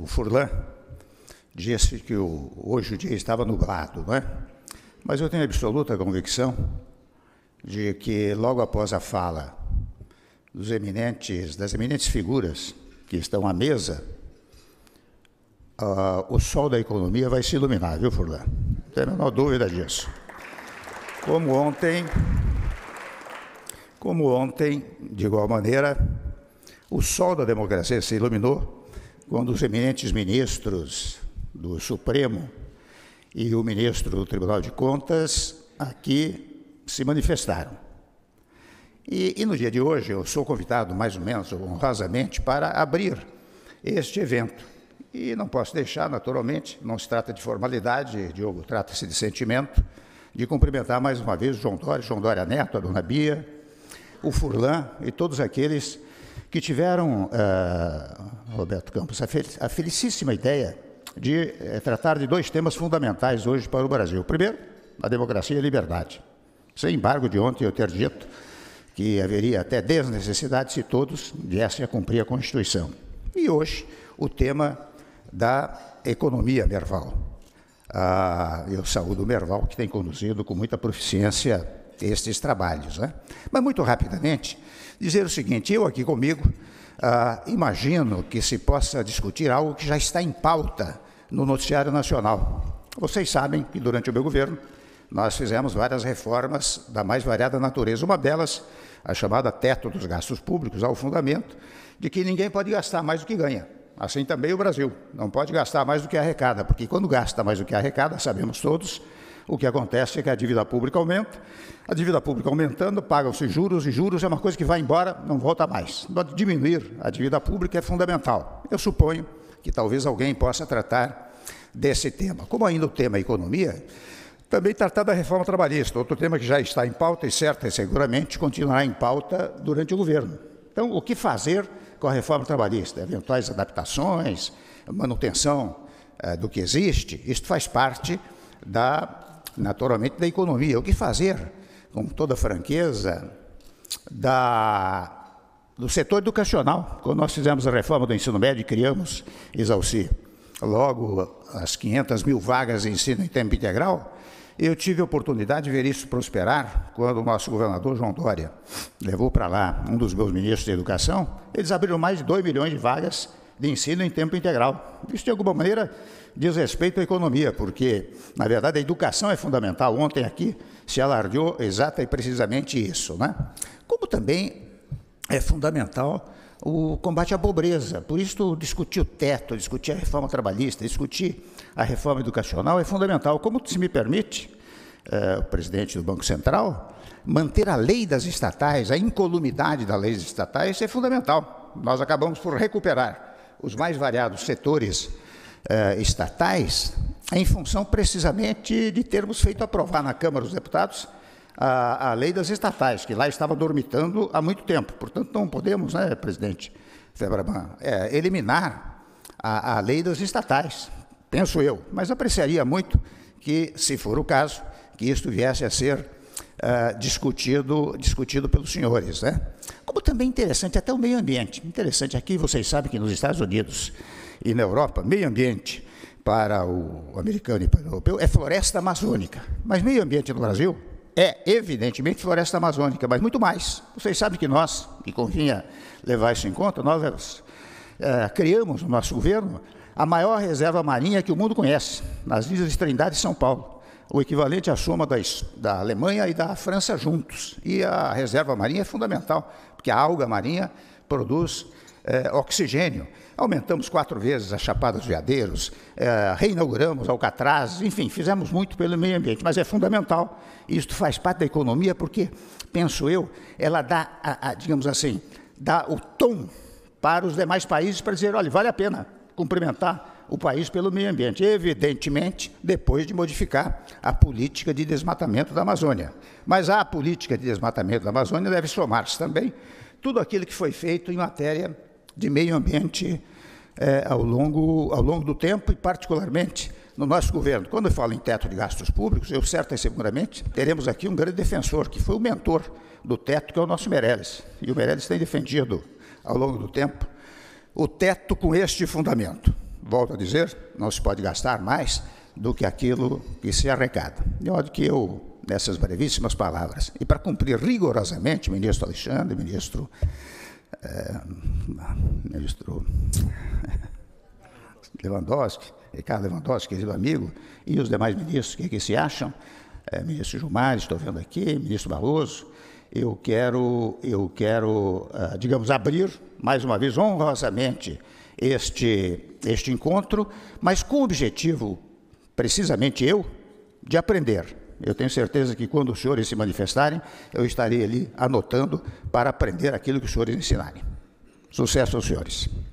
o Furlan, disse que o, hoje o dia estava nublado, não é? Mas eu tenho absoluta convicção de que logo após a fala dos eminentes, das eminentes figuras que estão à mesa, uh, o sol da economia vai se iluminar, viu, Furlan? Não tenho a menor dúvida disso. Como ontem, como ontem, de igual maneira, o sol da democracia se iluminou quando os eminentes ministros do Supremo e o ministro do Tribunal de Contas aqui se manifestaram. E, e, no dia de hoje eu sou convidado, mais ou menos honrosamente, para abrir este evento. E não posso deixar, naturalmente, não se trata de formalidade, Diogo, trata-se de sentimento, de cumprimentar mais uma vez o João Dória, João Dória Neto, a Dona Bia, o Furlan e todos aqueles que tiveram, uh, Roberto Campos, a, fel a felicíssima ideia de uh, tratar de dois temas fundamentais hoje para o Brasil. Primeiro, a democracia e a liberdade. Sem embargo de ontem eu ter dito que haveria até desnecessidade se todos viessem a cumprir a Constituição. E hoje, o tema da economia Merval. Ah, eu saúdo o Merval, que tem conduzido com muita proficiência estes trabalhos. Né? Mas, muito rapidamente, dizer o seguinte: eu aqui comigo ah, imagino que se possa discutir algo que já está em pauta no Noticiário Nacional. Vocês sabem que, durante o meu governo, nós fizemos várias reformas da mais variada natureza. Uma delas, a chamada teto dos gastos públicos, ao fundamento de que ninguém pode gastar mais do que ganha. Assim também o Brasil não pode gastar mais do que arrecada, porque quando gasta mais do que arrecada, sabemos todos, o que acontece é que a dívida pública aumenta, a dívida pública aumentando, pagam-se juros, e juros é uma coisa que vai embora, não volta mais. Então, diminuir a dívida pública é fundamental. Eu suponho que talvez alguém possa tratar desse tema. Como ainda o tema é economia, também tratar da reforma trabalhista, outro tema que já está em pauta e certa e seguramente continuará em pauta durante o governo. Então, o que fazer com a reforma trabalhista? Eventuais adaptações, manutenção eh, do que existe, isto faz parte da naturalmente, da economia. O que fazer, com toda franqueza, da do setor educacional. Quando nós fizemos a reforma do ensino médio, criamos Exalci, logo as 500 mil vagas de ensino em tempo integral, eu tive a oportunidade de ver isso prosperar quando o nosso governador João Dória levou para lá um dos meus ministros de Educação. Eles abriram mais de 2 milhões de vagas de ensino em tempo integral. Isso, de alguma maneira, diz respeito à economia, porque, na verdade, a educação é fundamental. Ontem aqui se alardeou exata e precisamente isso. Né? Como também é fundamental o combate à pobreza. Por isso, discutir o teto, discutir a reforma trabalhista, discutir a reforma educacional é fundamental. Como se me permite, eh, o presidente do Banco Central, manter a lei das estatais, a incolumidade das leis estatais é fundamental. Nós acabamos por recuperar os mais variados setores eh, estatais, em função precisamente de termos feito aprovar na Câmara dos Deputados a, a, lei das estatais, que lá estava dormitando há muito tempo. Portanto, não podemos, né, presidente Febraban, é, eliminar a, a lei das estatais, penso eu, mas apreciaria muito que, se for o caso, que isto viesse a ser uh, discutido, discutido pelos senhores. Né? como também é interessante até o meio ambiente. Interessante aqui, vocês sabem que nos Estados Unidos e na Europa, meio ambiente para o americano e para o europeu é floresta amazônica, mas meio ambiente no Brasil é evidentemente floresta amazônica, mas muito mais. Vocês sabem que nós, e convinha levar isso em conta, nós é, criamos no nosso governo a maior reserva marinha que o mundo conhece, nas Ilhas de Trindade e São Paulo o equivalente à soma da, da Alemanha e da França juntos. E a reserva marinha é fundamental, porque a alga marinha produz é, oxigênio. Aumentamos quatro vezes a Chapada dos Veadeiros, é, reinauguramos Alcatraz, enfim, fizemos muito pelo meio ambiente, mas é fundamental. Isto faz parte da economia porque, penso eu, ela dá, a, a, digamos assim, dá o tom para os demais países para dizer, olha, vale a pena cumprimentar o país pelo meio ambiente, evidentemente depois de modificar a política de desmatamento da Amazônia. Mas a política de desmatamento da Amazônia deve somar-se também tudo aquilo que foi feito em matéria de meio ambiente é, ao, longo, ao longo do tempo e, particularmente, no nosso governo. Quando eu falo em teto de gastos públicos, eu certa e seguramente teremos aqui um grande defensor, que foi o mentor do teto, que é o nosso Meirelles. E o Meirelles tem defendido, ao longo do tempo, o teto com este fundamento volto a dizer, não se pode gastar mais do que aquilo que se arrecada. De modo que eu, nessas brevíssimas palavras, e para cumprir rigorosamente, ministro Alexandre, ministro. É, ministro Lewandowski, Ricardo Lewandowski, querido amigo, e os demais ministros que aqui é se acham, é, ministro Gilmar, estou vendo aqui, ministro Barroso, eu quero, eu quero ah, digamos, abrir, mais uma vez, honrosamente, este, este encontro, mas com o objetivo, precisamente eu, de aprender. Eu tenho certeza que quando os senhores se manifestarem, eu estarei ali anotando para aprender aquilo que os senhores ensinarem. Sucesso aos senhores.